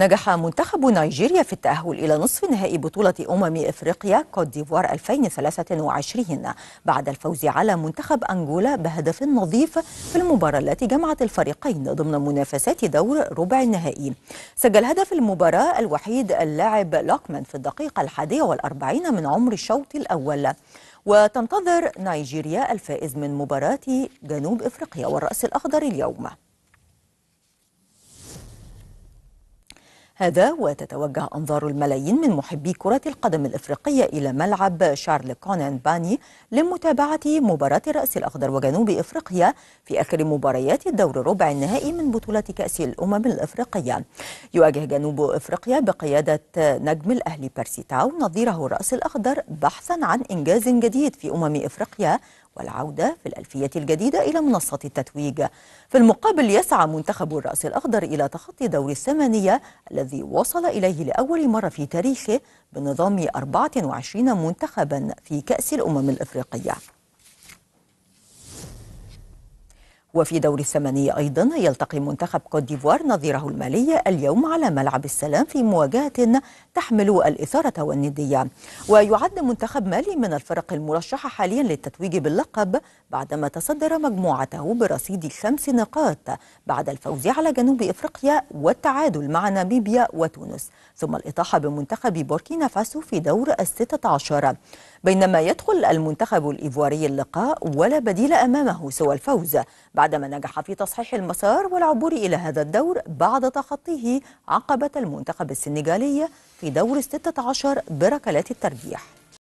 نجح منتخب نيجيريا في التأهل إلى نصف نهائي بطولة أمم إفريقيا كوت ديفوار 2023 بعد الفوز على منتخب أنغولا بهدف نظيف في المباراة التي جمعت الفريقين ضمن منافسات دور ربع النهائي سجل هدف المباراة الوحيد اللاعب لوكمان في الدقيقة الحادية والأربعين من عمر الشوط الأول وتنتظر نيجيريا الفائز من مباراة جنوب إفريقيا والرأس الأخضر اليوم هذا وتتوجه أنظار الملايين من محبي كرة القدم الإفريقية إلى ملعب شارل كونان باني لمتابعة مباراة الرأس الأخضر وجنوب إفريقيا في آخر مباريات الدور ربع النهائي من بطولة كأس الأمم الإفريقية يواجه جنوب إفريقيا بقيادة نجم الأهلي بيرسي تاو نظيره الرأس الأخضر بحثا عن إنجاز جديد في أمم إفريقيا والعودة في الألفية الجديدة إلى منصة التتويج في المقابل يسعى منتخب الرأس الأخضر إلى تخطي دور الثمانية الذي وصل إليه لأول مرة في تاريخه بنظام 24 منتخبا في كأس الأمم الإفريقية وفي دور الثمانية أيضا يلتقي منتخب كوت ديفوار نظيره المالي اليوم على ملعب السلام في مواجهة تحمل الإثارة والندية ويعد منتخب مالي من الفرق المرشحة حاليا للتتويج باللقب بعدما تصدر مجموعته برصيد خمس نقاط بعد الفوز على جنوب إفريقيا والتعادل مع ناميبيا وتونس ثم الإطاحة بمنتخب بوركينا فاسو في دور الستة عشر بينما يدخل المنتخب الإيفواري اللقاء ولا بديل أمامه سوى الفوز بعدما نجح في تصحيح المسار والعبور إلى هذا الدور بعد تخطيه عقبة المنتخب السنغالي في دور 16 بركلات الترجيح